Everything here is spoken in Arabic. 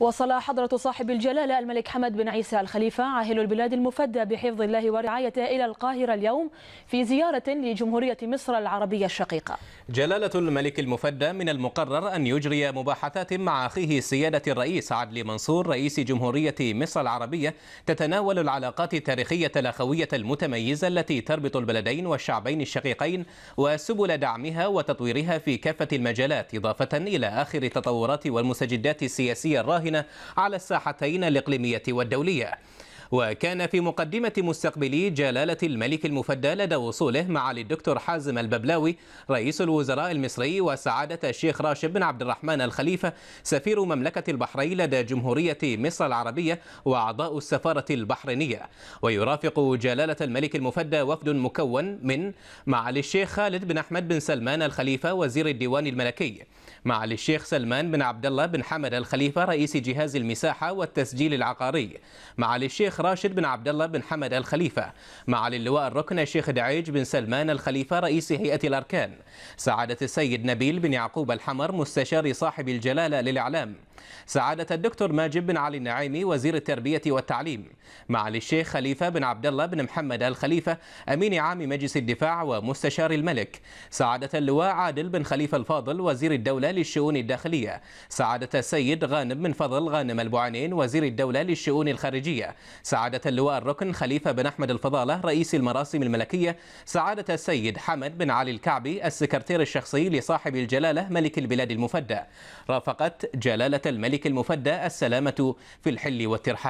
وصل حضرة صاحب الجلالة الملك حمد بن عيسى الخليفة عاهل البلاد المفدى بحفظ الله ورعايته إلى القاهرة اليوم في زيارة لجمهورية مصر العربية الشقيقة جلالة الملك المفدى من المقرر أن يجري مباحثات مع أخيه سيادة الرئيس عدلي منصور رئيس جمهورية مصر العربية تتناول العلاقات التاريخية الأخوية المتميزة التي تربط البلدين والشعبين الشقيقين وسبل دعمها وتطويرها في كافة المجالات إضافة إلى آخر التطورات والمستجدات السياسية الراهنة الراهنة على الساحتين الإقليمية والدولية وكان في مقدمة مستقبلي جلالة الملك المفدى لدى وصوله مع للدكتور حازم الببلاوي رئيس الوزراء المصري وسعادة الشيخ راشد بن عبد الرحمن الخليفة سفير مملكة البحرين لدى جمهورية مصر العربية وأعضاء السفارة البحرينية ويرافق جلالة الملك المفدى وفد مكون من معالي الشيخ خالد بن أحمد بن سلمان الخليفة وزير الديوان الملكي معالي الشيخ سلمان بن عبد الله بن حمد الخليفة رئيس جهاز المساحة والتسجيل العقاري معالي الشيخ الشيخ راشد بن عبد الله بن حمد الخليفة مع اللواء الركن الشيخ دعيج بن سلمان الخليفة رئيس هيئة الأركان سعادة السيد نبيل بن يعقوب الحمر مستشار صاحب الجلالة للإعلام سعادة الدكتور ماجد بن علي النعيمي وزير التربية والتعليم معالي الشيخ خليفة بن عبد الله بن محمد الخليفة أمين عام مجلس الدفاع ومستشار الملك سعادة اللواء عادل بن خليفة الفاضل وزير الدولة للشؤون الداخلية سعادة السيد غانم بن فضل غانم البعنين وزير الدولة للشؤون الخارجية سعادة اللواء الركن خليفة بن أحمد الفضالة رئيس المراسم الملكية سعادة السيد حمد بن علي الكعبي السكرتير الشخصي لصاحب الجلالة ملك البلاد المفدى رافقت جلالة الملك المفدى السلامة في الحل والترحال